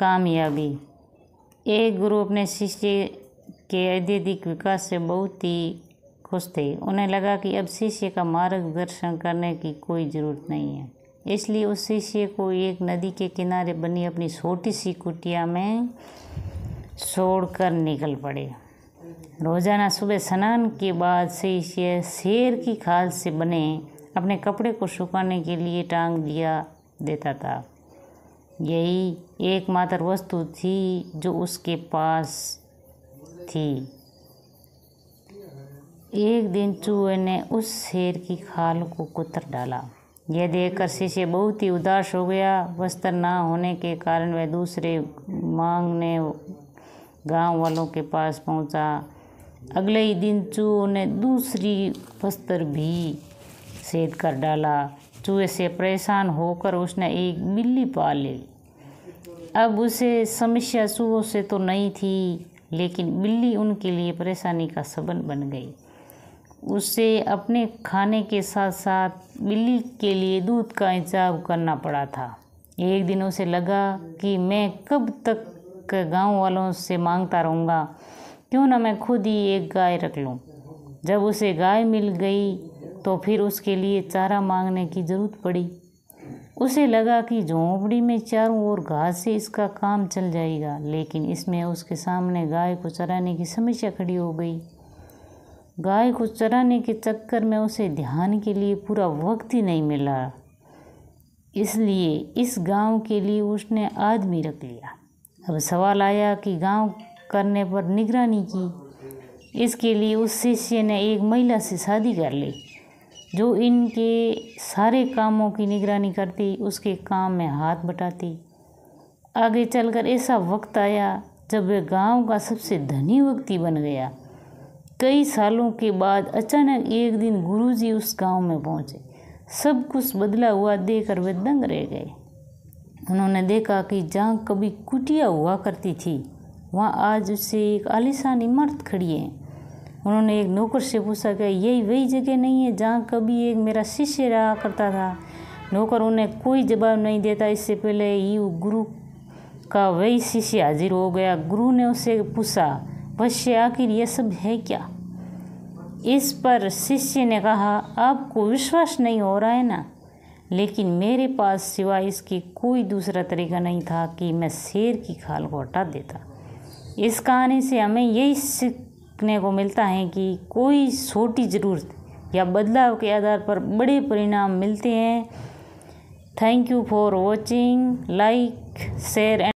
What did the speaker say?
कामयाबी एक गुरु अपने शिष्य के अत्यधिक विकास से बहुत ही खुश थे उन्हें लगा कि अब शिष्य का मार्गदर्शन करने की कोई ज़रूरत नहीं है इसलिए उस शिष्य को एक नदी के किनारे बनी अपनी छोटी सी कुटिया में छोड़कर निकल पड़े रोज़ाना सुबह स्नान के बाद शिष्य शेर की खाल से बने अपने कपड़े को सुखाने के लिए टांग दिया देता था यही एकमात्र वस्तु थी जो उसके पास थी एक दिन चूहे ने उस शेर की खाल को कुतर डाला यह देखकर शिष्य बहुत ही उदास हो गया वस्त्र ना होने के कारण वह दूसरे मांगने गांव वालों के पास पहुंचा अगले ही दिन चूहों ने दूसरी वस्त्र भी सेद कर डाला चूहे तो से परेशान होकर उसने एक बिल्ली पाल ली अब उसे समस्या चूहों से तो नहीं थी लेकिन बिल्ली उनके लिए परेशानी का सबन बन गई उसे अपने खाने के साथ साथ बिल्ली के लिए दूध का इंतजाम करना पड़ा था एक दिन उसे लगा कि मैं कब तक गांव वालों से मांगता रहूँगा क्यों ना मैं खुद ही एक गाय रख लूँ जब उसे गाय मिल गई तो फिर उसके लिए चारा मांगने की ज़रूरत पड़ी उसे लगा कि झोंपड़ी में चारों ओर घास से इसका काम चल जाएगा लेकिन इसमें उसके सामने गाय को चराने की समस्या खड़ी हो गई गाय को चराने के चक्कर में उसे ध्यान के लिए पूरा वक्त ही नहीं मिला इसलिए इस गांव के लिए उसने आदमी रख लिया अब सवाल आया कि गांव करने पर निगरानी की इसके लिए उस शिष्य ने एक महिला से शादी कर ली जो इनके सारे कामों की निगरानी करती उसके काम में हाथ बटाती आगे चलकर ऐसा वक्त आया जब वह गांव का सबसे धनी व्यक्ति बन गया कई सालों के बाद अचानक एक दिन गुरुजी उस गांव में पहुंचे सब कुछ बदला हुआ देखकर वे दंग रह गए उन्होंने देखा कि जहाँ कभी कुटिया हुआ करती थी वहाँ आज उससे एक आलिशान इमारत खड़ी है उन्होंने एक नौकर से पूछा कि यही वही जगह नहीं है जहाँ कभी एक मेरा शिष्य रहा करता था नौकर उन्हें कोई जवाब नहीं देता इससे पहले ही गुरु का वही शिष्य हाजिर हो गया गुरु ने उसे पूछा वश्य आखिर यह सब है क्या इस पर शिष्य ने कहा आपको विश्वास नहीं हो रहा है ना लेकिन मेरे पास सिवाय इसके कोई दूसरा तरीका नहीं था कि मैं शेर की खाल को हटा देता इस कहानी से हमें यही सीखने को मिलता है कि कोई छोटी ज़रूरत या बदलाव के आधार पर बड़े परिणाम मिलते हैं thank you for watching like share and